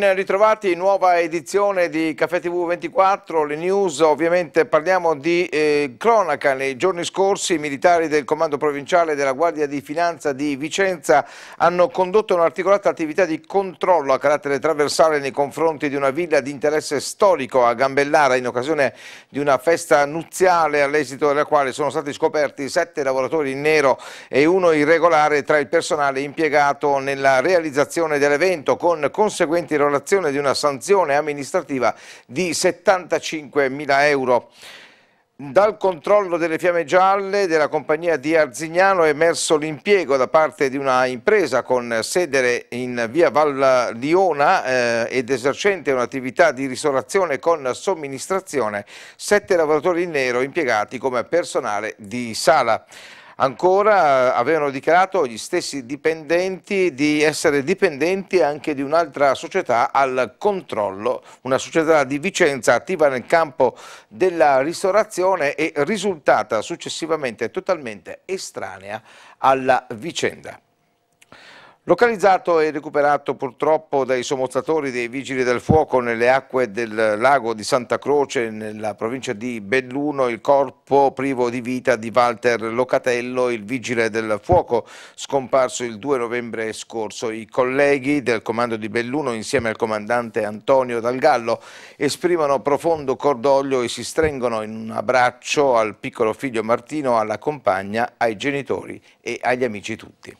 Ben ritrovati, nuova edizione di Caffè TV 24, le news, ovviamente parliamo di eh, cronaca. Nei giorni scorsi i militari del Comando Provinciale della Guardia di Finanza di Vicenza hanno condotto un'articolata attività di controllo a carattere trasversale nei confronti di una villa di interesse storico a Gambellara in occasione di una festa nuziale all'esito della quale sono stati scoperti sette lavoratori in nero e uno irregolare tra il personale impiegato nella realizzazione dell'evento con conseguenti l'approvazione di una sanzione amministrativa di 75.000 euro. Dal controllo delle fiamme gialle della compagnia di Arzignano è emerso l'impiego da parte di una impresa con sede in via Val Liona eh, ed esercente un'attività di ristorazione con somministrazione, sette lavoratori in nero impiegati come personale di sala. Ancora eh, avevano dichiarato gli stessi dipendenti di essere dipendenti anche di un'altra società al controllo, una società di Vicenza attiva nel campo della ristorazione e risultata successivamente totalmente estranea alla vicenda. Localizzato e recuperato purtroppo dai sommozzatori dei Vigili del Fuoco nelle acque del lago di Santa Croce nella provincia di Belluno il corpo privo di vita di Walter Locatello, il Vigile del Fuoco, scomparso il 2 novembre scorso. I colleghi del comando di Belluno insieme al comandante Antonio Dal Gallo esprimono profondo cordoglio e si stringono in un abbraccio al piccolo figlio Martino, alla compagna, ai genitori e agli amici tutti.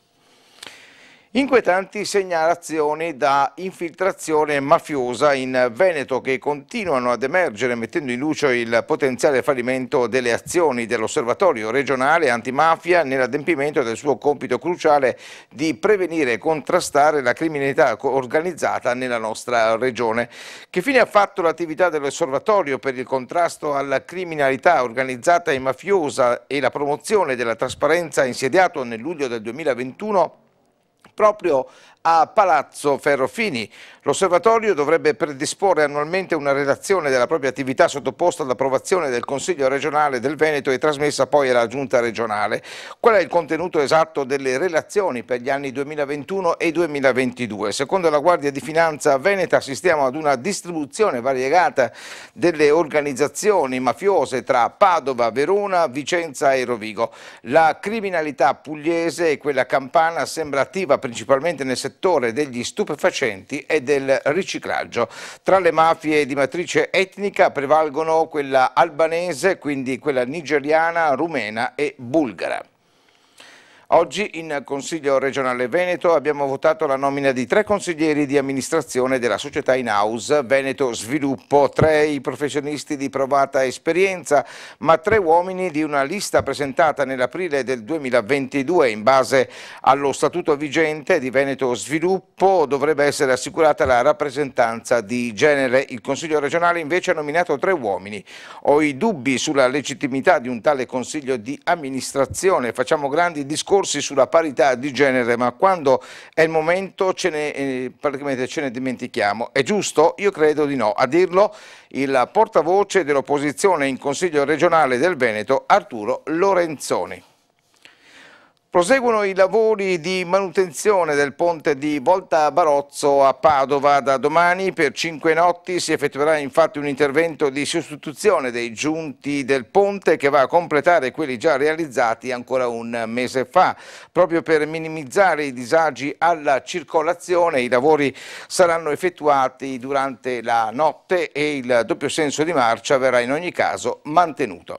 Inquietanti segnalazioni da infiltrazione mafiosa in Veneto che continuano ad emergere mettendo in luce il potenziale fallimento delle azioni dell'osservatorio regionale antimafia nell'adempimento del suo compito cruciale di prevenire e contrastare la criminalità organizzata nella nostra regione. Che fine ha fatto l'attività dell'osservatorio per il contrasto alla criminalità organizzata e mafiosa e la promozione della trasparenza insediato nel luglio del 2021 proprio a Palazzo Ferrofini. L'osservatorio dovrebbe predisporre annualmente una relazione della propria attività sottoposta all'approvazione del Consiglio regionale del Veneto e trasmessa poi alla Giunta regionale. Qual è il contenuto esatto delle relazioni per gli anni 2021 e 2022? Secondo la Guardia di Finanza Veneta assistiamo ad una distribuzione variegata delle organizzazioni mafiose tra Padova, Verona, Vicenza e Rovigo. La criminalità pugliese e quella campana sembra attiva principalmente nel settore settore degli stupefacenti e del riciclaggio. Tra le mafie di matrice etnica prevalgono quella albanese, quindi quella nigeriana, rumena e bulgara. Oggi in Consiglio regionale Veneto abbiamo votato la nomina di tre consiglieri di amministrazione della società in house Veneto Sviluppo, tre i professionisti di provata esperienza, ma tre uomini di una lista presentata nell'aprile del 2022 in base allo statuto vigente di Veneto Sviluppo dovrebbe essere assicurata la rappresentanza di genere. Il Consiglio regionale invece ha nominato tre uomini. Ho i dubbi sulla legittimità di un tale consiglio di amministrazione. Facciamo grandi discorsi discorsi sulla parità di genere, ma quando è il momento ce ne, eh, praticamente ce ne dimentichiamo. È giusto? Io credo di no. A dirlo il portavoce dell'opposizione in Consiglio regionale del Veneto, Arturo Lorenzoni. Proseguono i lavori di manutenzione del ponte di Volta Barozzo a Padova. Da domani per cinque notti si effettuerà infatti un intervento di sostituzione dei giunti del ponte che va a completare quelli già realizzati ancora un mese fa. Proprio per minimizzare i disagi alla circolazione i lavori saranno effettuati durante la notte e il doppio senso di marcia verrà in ogni caso mantenuto.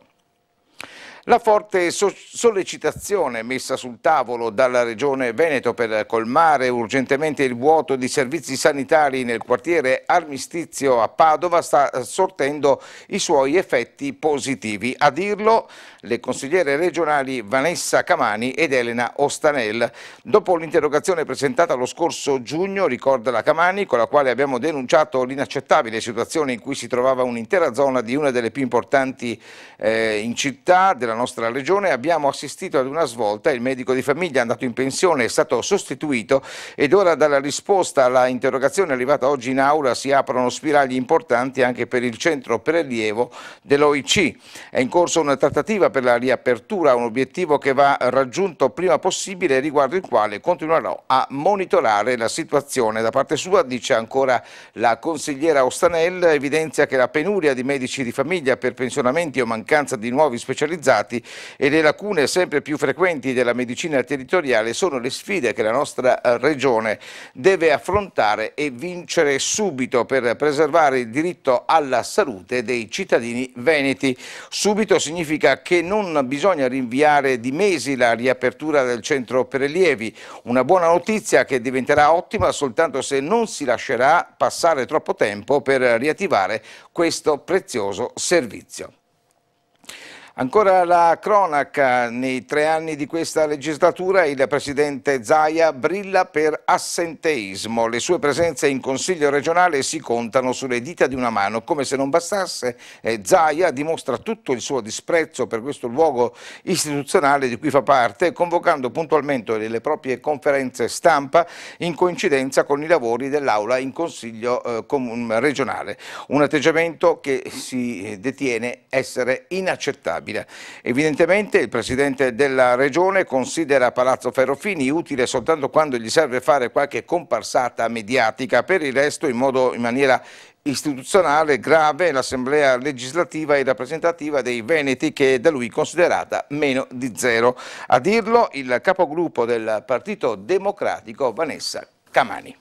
La forte so sollecitazione messa sul tavolo dalla Regione Veneto per colmare urgentemente il vuoto di servizi sanitari nel quartiere Armistizio a Padova sta sortendo i suoi effetti positivi. A dirlo le consigliere regionali Vanessa Camani ed Elena Ostanel. Dopo l'interrogazione presentata lo scorso giugno, ricorda la Camani, con la quale abbiamo denunciato l'inaccettabile situazione in cui si trovava un'intera zona di una delle più importanti eh, in città della della nostra regione abbiamo assistito ad una svolta, il medico di famiglia è andato in pensione, è stato sostituito ed ora dalla risposta alla interrogazione arrivata oggi in aula si aprono spiragli importanti anche per il centro prelievo dell'OIC. È in corso una trattativa per la riapertura, un obiettivo che va raggiunto prima possibile riguardo il quale continuerò a monitorare la situazione. Da parte sua dice ancora la consigliera Ostanel, evidenzia che la penuria di medici di famiglia per pensionamenti o mancanza di nuovi specializzati trattati e le lacune sempre più frequenti della medicina territoriale sono le sfide che la nostra eh, regione deve affrontare e vincere subito per preservare il diritto alla salute dei cittadini veneti. Subito significa che non bisogna rinviare di mesi la riapertura del centro prelievi, una buona notizia che diventerà ottima soltanto se non si lascerà passare troppo tempo per riattivare questo prezioso servizio. Ancora la cronaca, nei tre anni di questa legislatura il presidente Zaia brilla per assenteismo. Le sue presenze in Consiglio regionale si contano sulle dita di una mano. Come se non bastasse, eh, Zaia dimostra tutto il suo disprezzo per questo luogo istituzionale di cui fa parte, convocando puntualmente le proprie conferenze stampa in coincidenza con i lavori dell'Aula in Consiglio eh, regionale. Un atteggiamento che si eh, detiene essere inaccettabile inaccettabile. Evidentemente il Presidente della Regione considera Palazzo Ferrofini utile soltanto quando gli serve fare qualche comparsata mediatica, per il resto in, modo, in maniera istituzionale grave l'assemblea legislativa e rappresentativa dei Veneti che è da lui considerata meno di zero. A dirlo il capogruppo del Partito Democratico Vanessa Camani.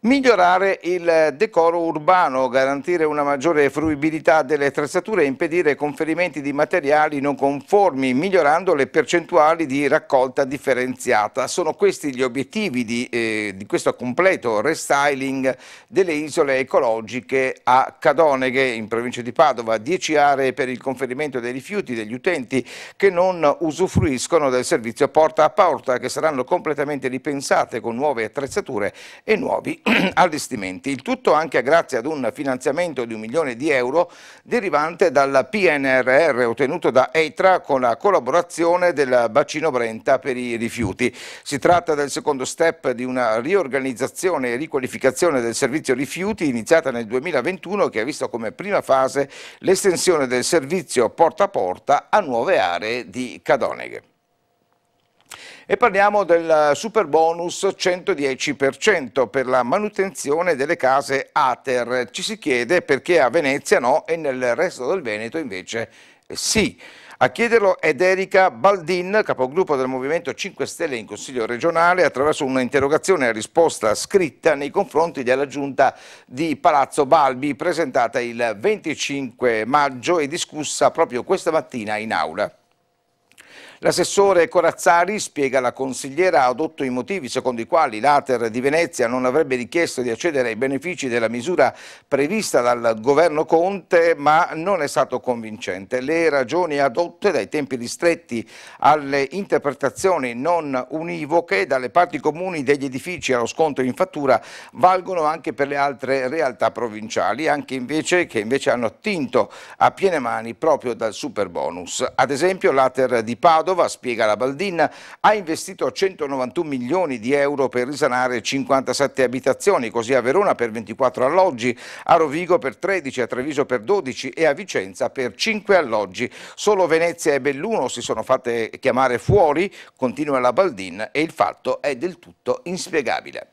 Migliorare il decoro urbano, garantire una maggiore fruibilità delle attrezzature e impedire conferimenti di materiali non conformi, migliorando le percentuali di raccolta differenziata. Sono questi gli obiettivi di, eh, di questo completo restyling delle isole ecologiche a Cadoneghe, in provincia di Padova. 10 aree per il conferimento dei rifiuti degli utenti che non usufruiscono del servizio porta a porta, che saranno completamente ripensate con nuove attrezzature e nuovi allestimenti. Il tutto anche grazie ad un finanziamento di un milione di euro derivante dal PNRR ottenuto da EITRA con la collaborazione del bacino Brenta per i rifiuti. Si tratta del secondo step di una riorganizzazione e riqualificazione del servizio rifiuti iniziata nel 2021 che ha visto come prima fase l'estensione del servizio porta a porta a nuove aree di Cadoneghe. E parliamo del super bonus 110% per la manutenzione delle case ATER. Ci si chiede perché a Venezia no e nel resto del Veneto invece sì. A chiederlo è Erika Baldin, capogruppo del Movimento 5 Stelle in Consiglio regionale, attraverso un'interrogazione a risposta scritta nei confronti della Giunta di Palazzo Balbi, presentata il 25 maggio e discussa proprio questa mattina in aula. L'assessore Corazzari spiega la consigliera ha adotto i motivi secondo i quali l'Ater di Venezia non avrebbe richiesto di accedere ai benefici della misura prevista dal governo Conte ma non è stato convincente. Le ragioni adotte dai tempi ristretti alle interpretazioni non univoche dalle parti comuni degli edifici allo sconto in fattura valgono anche per le altre realtà provinciali anche invece, che invece hanno attinto a piene mani proprio dal super bonus. Ad esempio l'Ater di Padova Padova, spiega la Baldin, ha investito 191 milioni di euro per risanare 57 abitazioni, così a Verona per 24 alloggi, a Rovigo per 13, a Treviso per 12 e a Vicenza per 5 alloggi. Solo Venezia e Belluno si sono fatte chiamare fuori, continua la Baldin e il fatto è del tutto inspiegabile.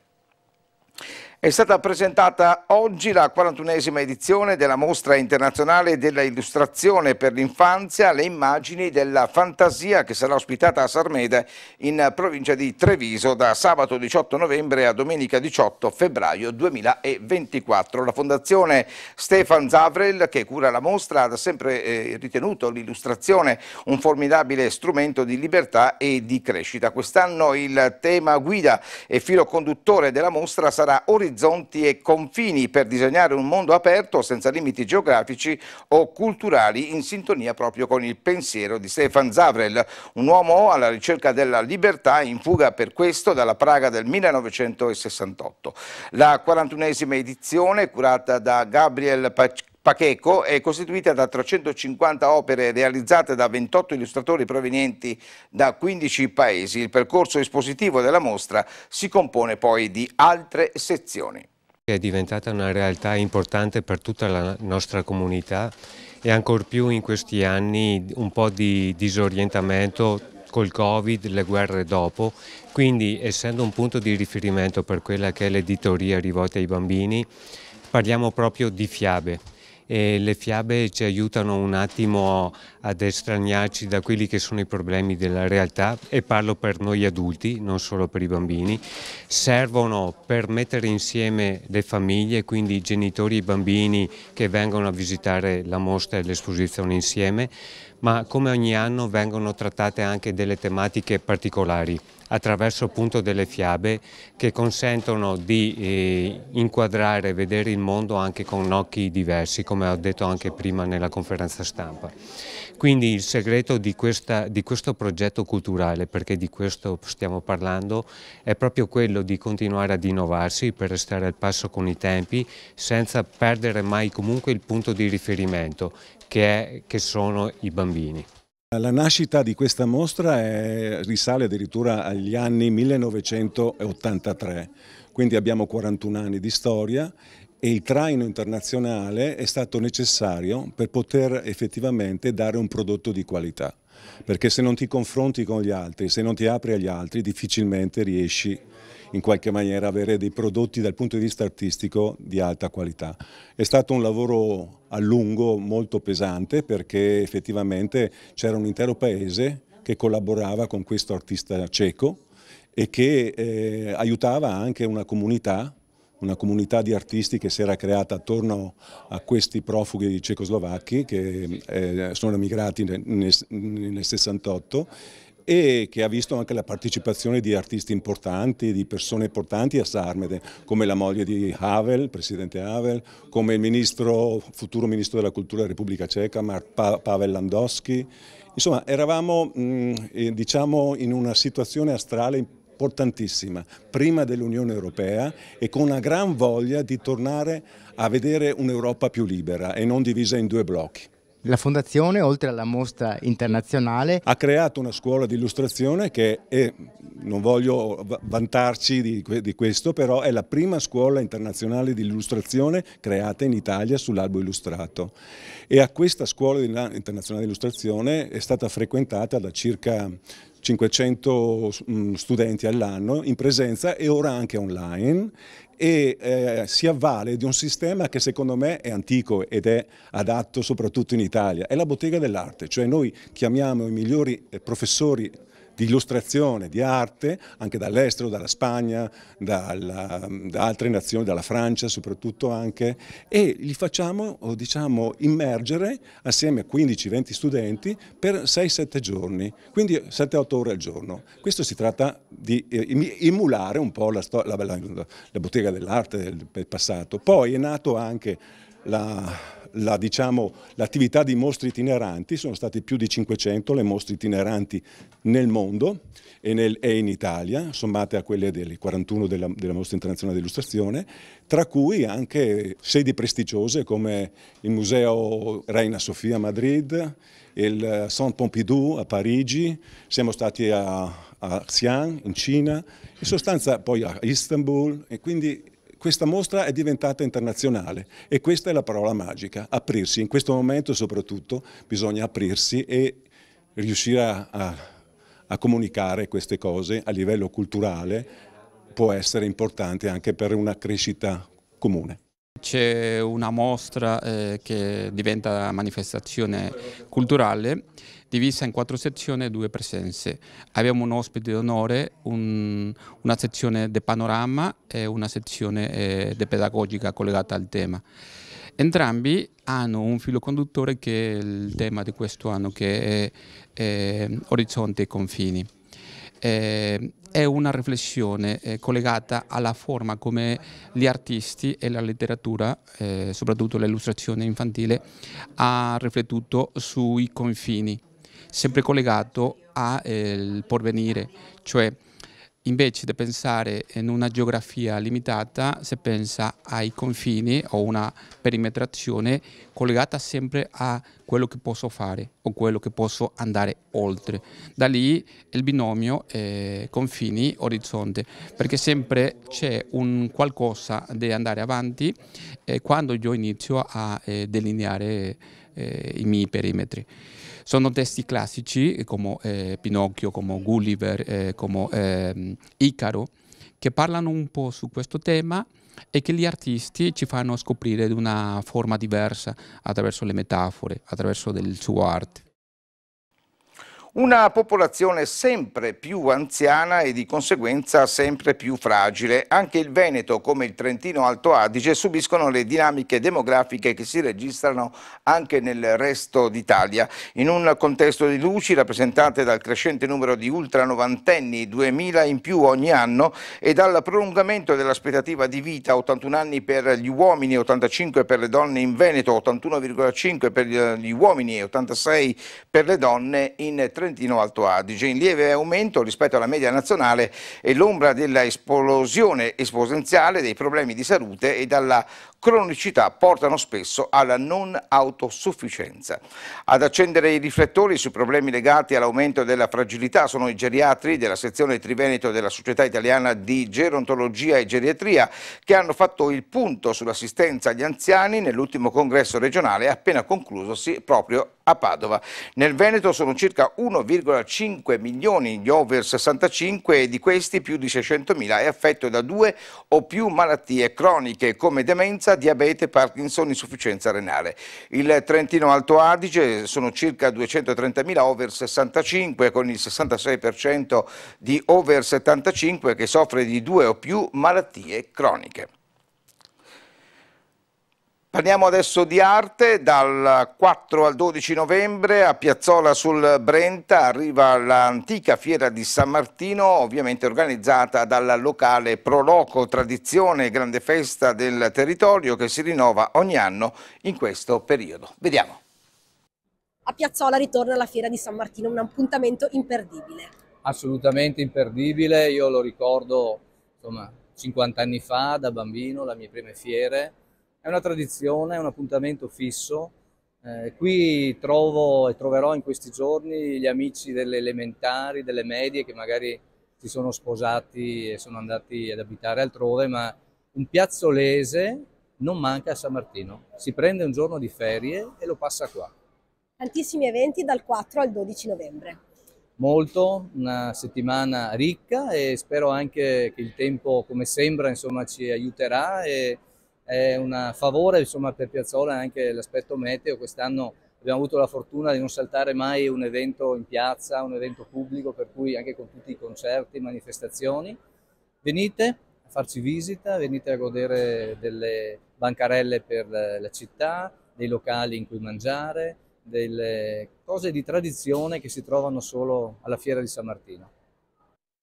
È stata presentata oggi la 41esima edizione della Mostra Internazionale della Illustrazione per l'Infanzia, le immagini della fantasia che sarà ospitata a Sarmede in provincia di Treviso da sabato 18 novembre a domenica 18 febbraio 2024. La Fondazione Stefan Zavrel, che cura la mostra, ha da sempre eh, ritenuto l'illustrazione un formidabile strumento di libertà e di crescita. Quest'anno il tema guida e filo conduttore della mostra sarà orizzonte orizzonti e confini per disegnare un mondo aperto senza limiti geografici o culturali in sintonia proprio con il pensiero di Stefan Zavrel, un uomo alla ricerca della libertà in fuga per questo dalla Praga del 1968. La 41esima edizione curata da Gabriel Pacchini Pacheco è costituita da 350 opere realizzate da 28 illustratori provenienti da 15 paesi. Il percorso espositivo della mostra si compone poi di altre sezioni. È diventata una realtà importante per tutta la nostra comunità e ancor più in questi anni un po' di disorientamento col Covid, le guerre dopo, quindi essendo un punto di riferimento per quella che è l'editoria rivolta ai bambini, parliamo proprio di fiabe, e le fiabe ci aiutano un attimo ad estraniarci da quelli che sono i problemi della realtà e parlo per noi adulti, non solo per i bambini. Servono per mettere insieme le famiglie, quindi i genitori e i bambini che vengono a visitare la mostra e l'esposizione insieme, ma come ogni anno vengono trattate anche delle tematiche particolari attraverso appunto delle fiabe che consentono di eh, inquadrare e vedere il mondo anche con occhi diversi, come ho detto anche prima nella conferenza stampa. Quindi il segreto di, questa, di questo progetto culturale, perché di questo stiamo parlando, è proprio quello di continuare ad innovarsi per restare al passo con i tempi senza perdere mai comunque il punto di riferimento che, è, che sono i bambini. La nascita di questa mostra è, risale addirittura agli anni 1983, quindi abbiamo 41 anni di storia e il traino internazionale è stato necessario per poter effettivamente dare un prodotto di qualità. Perché se non ti confronti con gli altri, se non ti apri agli altri, difficilmente riesci in qualche maniera avere dei prodotti dal punto di vista artistico di alta qualità. È stato un lavoro a lungo molto pesante perché effettivamente c'era un intero paese che collaborava con questo artista cieco e che eh, aiutava anche una comunità una comunità di artisti che si era creata attorno a questi profughi cecoslovacchi che eh, sono emigrati nel, nel 68 e che ha visto anche la partecipazione di artisti importanti, di persone importanti a Sarmede, come la moglie di Havel, presidente Havel, come il ministro, futuro ministro della cultura della Repubblica Ceca, pa Pavel Landowski. Insomma, eravamo mh, mm, eh, diciamo, in una situazione astrale importante importantissima, prima dell'Unione Europea e con una gran voglia di tornare a vedere un'Europa più libera e non divisa in due blocchi. La Fondazione, oltre alla mostra internazionale, ha creato una scuola di illustrazione che è, non voglio vantarci di, di questo, però è la prima scuola internazionale di illustrazione creata in Italia sull'albo illustrato. E a questa scuola internazionale di illustrazione è stata frequentata da circa 500 mm, studenti all'anno in presenza e ora anche online e eh, si avvale di un sistema che secondo me è antico ed è adatto soprattutto in Italia, è la bottega dell'arte, cioè noi chiamiamo i migliori eh, professori di illustrazione, di arte, anche dall'estero, dalla Spagna, dalla, da altre nazioni, dalla Francia soprattutto anche, e li facciamo diciamo, immergere assieme a 15-20 studenti per 6-7 giorni, quindi 7-8 ore al giorno. Questo si tratta di emulare eh, un po' la, la, la, la bottega dell'arte del, del passato. Poi è nato anche la Diciamo, l'attività diciamo, di mostre itineranti, sono state più di 500 le mostre itineranti nel mondo e, nel, e in Italia, sommate a quelle del 41 della, della Mostra Internazionale di Illustrazione, tra cui anche sedi prestigiose come il Museo Reina Sofia a Madrid, il Centre Pompidou a Parigi, siamo stati a, a Xi'an in Cina, in sostanza poi a Istanbul e quindi questa mostra è diventata internazionale e questa è la parola magica, aprirsi. In questo momento soprattutto bisogna aprirsi e riuscire a, a, a comunicare queste cose a livello culturale può essere importante anche per una crescita comune. C'è una mostra eh, che diventa manifestazione culturale divisa in quattro sezioni e due presenze. Abbiamo un ospite d'onore, un, una sezione di panorama e una sezione eh, di pedagogica collegata al tema. Entrambi hanno un filo conduttore che è il tema di questo anno, che è eh, Orizzonte e Confini. Eh, è una riflessione eh, collegata alla forma come gli artisti e la letteratura, eh, soprattutto l'illustrazione infantile, ha riflettuto sui confini sempre collegato al eh, porvenire, cioè invece di pensare in una geografia limitata si pensa ai confini o una perimetrazione collegata sempre a quello che posso fare o quello che posso andare oltre. Da lì il binomio eh, confini-orizzonte, perché sempre c'è un qualcosa di andare avanti eh, quando io inizio a eh, delineare eh, i miei perimetri. Sono testi classici eh, come eh, Pinocchio, come Gulliver, eh, come eh, Icaro, che parlano un po' su questo tema e che gli artisti ci fanno scoprire di una forma diversa attraverso le metafore, attraverso il suo arte una popolazione sempre più anziana e di conseguenza sempre più fragile. Anche il Veneto, come il Trentino Alto Adige, subiscono le dinamiche demografiche che si registrano anche nel resto d'Italia. In un contesto di luci rappresentate dal crescente numero di ultra-novantenni, 2.000 in più ogni anno, e dal prolungamento dell'aspettativa di vita, 81 anni per gli uomini, 85 per le donne in Veneto, 81,5 per gli uomini e 86 per le donne in Trentino Trentino-Alto Adige, in lieve aumento rispetto alla media nazionale e l'ombra dell'esplosione esponenziale dei problemi di salute e dalla cronicità portano spesso alla non autosufficienza. Ad accendere i riflettori sui problemi legati all'aumento della fragilità sono i geriatri della sezione Triveneto della Società Italiana di Gerontologia e Geriatria che hanno fatto il punto sull'assistenza agli anziani nell'ultimo congresso regionale appena conclusosi proprio a Padova. Nel Veneto sono circa 1,5 milioni gli over 65 e di questi più di 600 mila è affetto da due o più malattie croniche come demenza, diabete, Parkinson, insufficienza renale. Il Trentino Alto Adige sono circa 230.000 over 65 con il 66% di over 75 che soffre di due o più malattie croniche. Parliamo adesso di arte, dal 4 al 12 novembre a Piazzola sul Brenta arriva l'antica fiera di San Martino, ovviamente organizzata dalla locale Proloco, tradizione e grande festa del territorio che si rinnova ogni anno in questo periodo. Vediamo. A Piazzola ritorna la fiera di San Martino, un appuntamento imperdibile. Assolutamente imperdibile, io lo ricordo insomma, 50 anni fa da bambino, le mie prime fiere, è una tradizione, è un appuntamento fisso. Eh, qui trovo e troverò in questi giorni gli amici delle elementari, delle medie che magari si sono sposati e sono andati ad abitare altrove, ma un piazzolese non manca a San Martino. Si prende un giorno di ferie e lo passa qua. Tantissimi eventi dal 4 al 12 novembre. Molto, una settimana ricca e spero anche che il tempo, come sembra, insomma, ci aiuterà e è un favore insomma, per Piazzola anche l'aspetto meteo, quest'anno abbiamo avuto la fortuna di non saltare mai un evento in piazza, un evento pubblico, per cui anche con tutti i concerti, manifestazioni, venite a farci visita, venite a godere delle bancarelle per la città, dei locali in cui mangiare, delle cose di tradizione che si trovano solo alla Fiera di San Martino.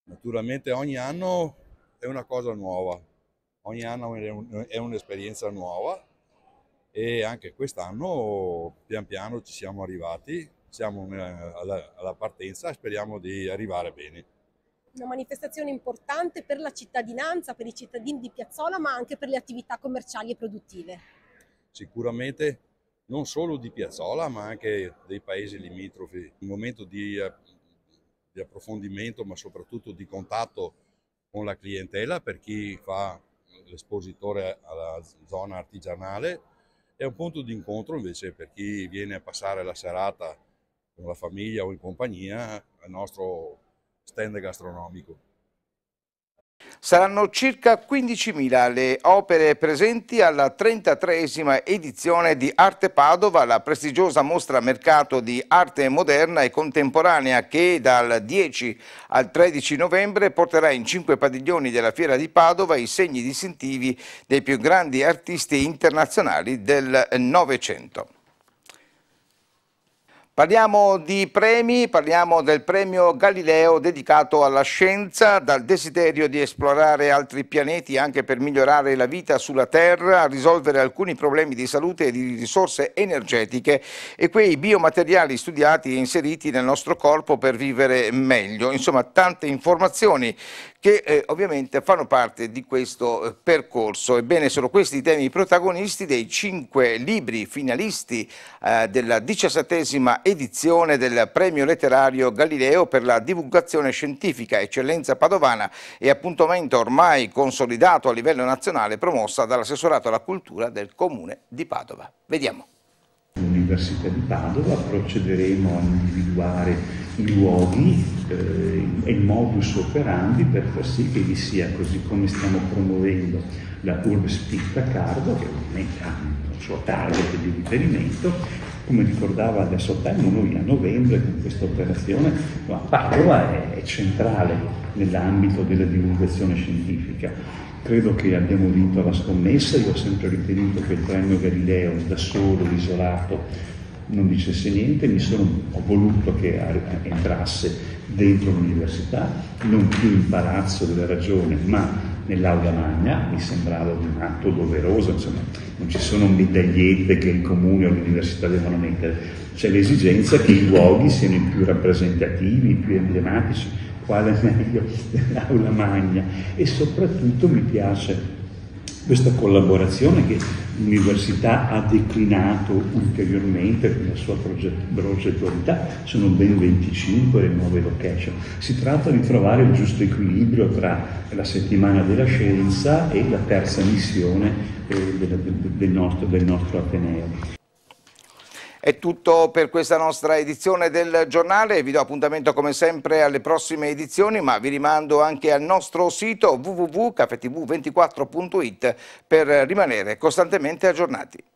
Naturalmente ogni anno è una cosa nuova, ogni anno è un'esperienza nuova e anche quest'anno pian piano ci siamo arrivati, siamo alla partenza e speriamo di arrivare bene. Una manifestazione importante per la cittadinanza, per i cittadini di Piazzola, ma anche per le attività commerciali e produttive. Sicuramente non solo di Piazzola, ma anche dei paesi limitrofi. Un momento di, eh, di approfondimento, ma soprattutto di contatto con la clientela per chi fa l'espositore alla zona artigianale è un punto di incontro invece per chi viene a passare la serata con la famiglia o in compagnia al nostro stand gastronomico. Saranno circa 15.000 le opere presenti alla 33esima edizione di Arte Padova, la prestigiosa mostra mercato di arte moderna e contemporanea che dal 10 al 13 novembre porterà in cinque padiglioni della Fiera di Padova i segni distintivi dei più grandi artisti internazionali del Novecento. Parliamo di premi, parliamo del premio Galileo dedicato alla scienza, dal desiderio di esplorare altri pianeti anche per migliorare la vita sulla Terra, a risolvere alcuni problemi di salute e di risorse energetiche e quei biomateriali studiati e inseriti nel nostro corpo per vivere meglio. Insomma, tante informazioni che eh, ovviamente fanno parte di questo eh, percorso. Ebbene, sono questi i temi protagonisti dei cinque libri finalisti eh, della diciassettesima edizione del premio letterario Galileo per la divulgazione scientifica Eccellenza Padovana e appuntamento ormai consolidato a livello nazionale promossa dall'assessorato alla cultura del comune di Padova. Vediamo. L'Università di Padova procederemo a individuare i luoghi eh, e il modus operandi per far sì che vi sia, così come stiamo promuovendo la Urb Spitta che ovviamente ha un suo target di riferimento, come ricordava adesso Telmo, noi a novembre con questa operazione, ma Padova è, è centrale nell'ambito della divulgazione scientifica. Credo che abbiamo vinto la scommessa, io ho sempre ritenuto che il premio Galileo da solo, isolato, non dicesse niente, mi sono, ho voluto che entrasse dentro l'università, non più in palazzo della ragione, ma nell'aula magna, mi sembrava un atto doveroso, insomma, non ci sono medagliette che il comune o l'università devono mettere, c'è l'esigenza che i luoghi siano i più rappresentativi, i più emblematici, quale meglio dell'aula magna e soprattutto mi piace questa collaborazione che l'università ha declinato ulteriormente con la sua progettualità, sono ben 25 le nuove location. Si tratta di trovare il giusto equilibrio tra la settimana della scienza e la terza missione eh, del, del, del, nostro, del nostro Ateneo. È tutto per questa nostra edizione del giornale, vi do appuntamento come sempre alle prossime edizioni, ma vi rimando anche al nostro sito www.cafetv24.it per rimanere costantemente aggiornati.